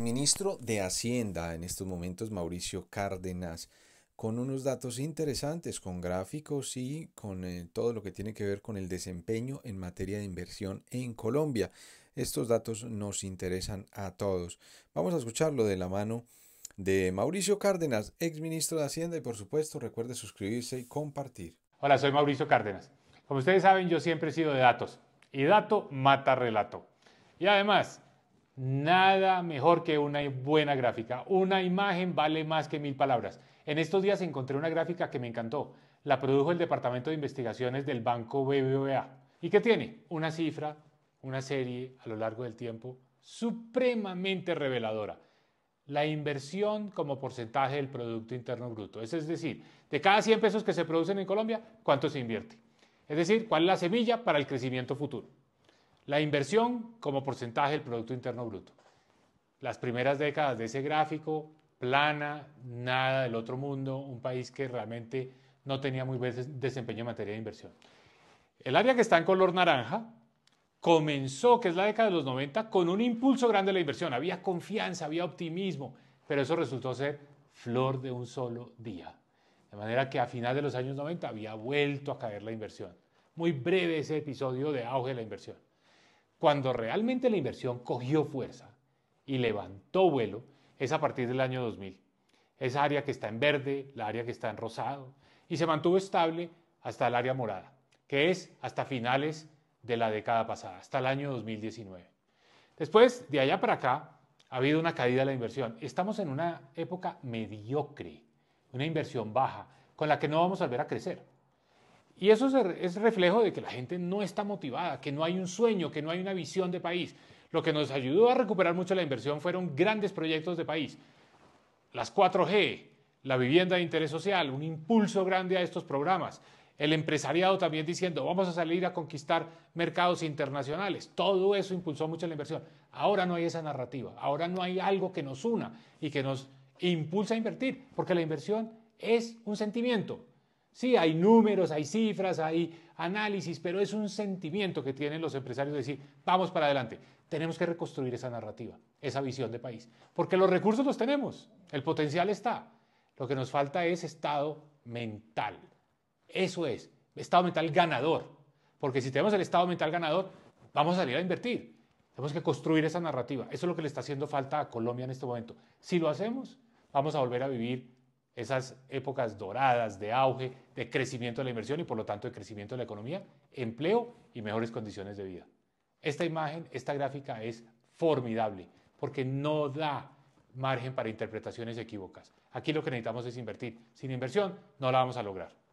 ministro de Hacienda en estos momentos, Mauricio Cárdenas, con unos datos interesantes, con gráficos y con eh, todo lo que tiene que ver con el desempeño en materia de inversión en Colombia. Estos datos nos interesan a todos. Vamos a escucharlo de la mano de Mauricio Cárdenas, exministro de Hacienda, y por supuesto recuerde suscribirse y compartir. Hola, soy Mauricio Cárdenas. Como ustedes saben, yo siempre he sido de datos, y dato mata relato. Y además, Nada mejor que una buena gráfica. Una imagen vale más que mil palabras. En estos días encontré una gráfica que me encantó. La produjo el Departamento de Investigaciones del Banco BBVA. ¿Y qué tiene? Una cifra, una serie a lo largo del tiempo supremamente reveladora. La inversión como porcentaje del Producto Interno Bruto. es decir, de cada 100 pesos que se producen en Colombia, ¿cuánto se invierte? Es decir, ¿cuál es la semilla para el crecimiento futuro? La inversión como porcentaje del Producto Interno Bruto. Las primeras décadas de ese gráfico, plana, nada del otro mundo, un país que realmente no tenía muy buen desempeño en materia de inversión. El área que está en color naranja comenzó, que es la década de los 90, con un impulso grande de la inversión. Había confianza, había optimismo, pero eso resultó ser flor de un solo día. De manera que a final de los años 90 había vuelto a caer la inversión. Muy breve ese episodio de auge de la inversión. Cuando realmente la inversión cogió fuerza y levantó vuelo es a partir del año 2000. Esa área que está en verde, la área que está en rosado, y se mantuvo estable hasta el área morada, que es hasta finales de la década pasada, hasta el año 2019. Después, de allá para acá, ha habido una caída de la inversión. Estamos en una época mediocre, una inversión baja, con la que no vamos a volver a crecer. Y eso es reflejo de que la gente no está motivada, que no hay un sueño, que no hay una visión de país. Lo que nos ayudó a recuperar mucho la inversión fueron grandes proyectos de país. Las 4G, la vivienda de interés social, un impulso grande a estos programas. El empresariado también diciendo, vamos a salir a conquistar mercados internacionales. Todo eso impulsó mucho la inversión. Ahora no hay esa narrativa, ahora no hay algo que nos una y que nos impulsa a invertir, porque la inversión es un sentimiento, Sí, hay números, hay cifras, hay análisis, pero es un sentimiento que tienen los empresarios de decir, vamos para adelante. Tenemos que reconstruir esa narrativa, esa visión de país, porque los recursos los tenemos, el potencial está. Lo que nos falta es estado mental. Eso es, estado mental ganador, porque si tenemos el estado mental ganador, vamos a salir a invertir. Tenemos que construir esa narrativa. Eso es lo que le está haciendo falta a Colombia en este momento. Si lo hacemos, vamos a volver a vivir esas épocas doradas de auge, de crecimiento de la inversión y por lo tanto de crecimiento de la economía, empleo y mejores condiciones de vida. Esta imagen, esta gráfica es formidable porque no da margen para interpretaciones equívocas. Aquí lo que necesitamos es invertir. Sin inversión no la vamos a lograr.